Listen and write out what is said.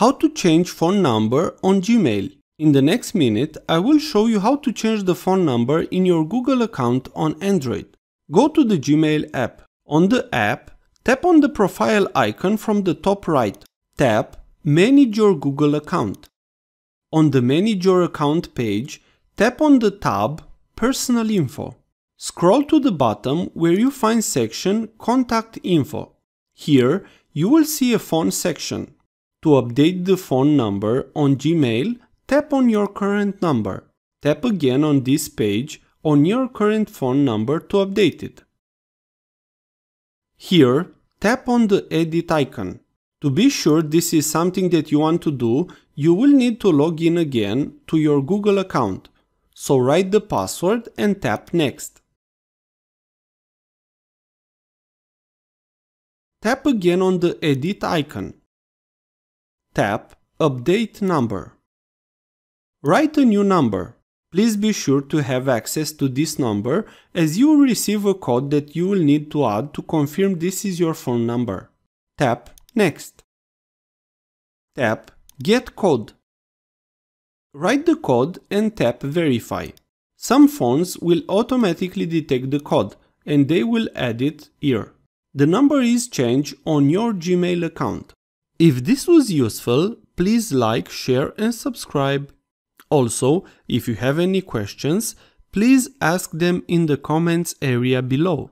how to change phone number on Gmail. In the next minute, I will show you how to change the phone number in your Google account on Android. Go to the Gmail app. On the app, tap on the profile icon from the top right. Tap Manage your Google account. On the Manage your account page, tap on the tab Personal info. Scroll to the bottom where you find section Contact info. Here, you will see a phone section. To update the phone number on Gmail, tap on your current number. Tap again on this page on your current phone number to update it. Here, tap on the edit icon. To be sure this is something that you want to do, you will need to log in again to your Google account. So write the password and tap next. Tap again on the edit icon tap Update number. Write a new number. Please be sure to have access to this number as you will receive a code that you will need to add to confirm this is your phone number. Tap Next. Tap Get Code. Write the code and tap Verify. Some phones will automatically detect the code and they will add it here. The number is changed on your Gmail account. If this was useful, please like, share and subscribe. Also, if you have any questions, please ask them in the comments area below.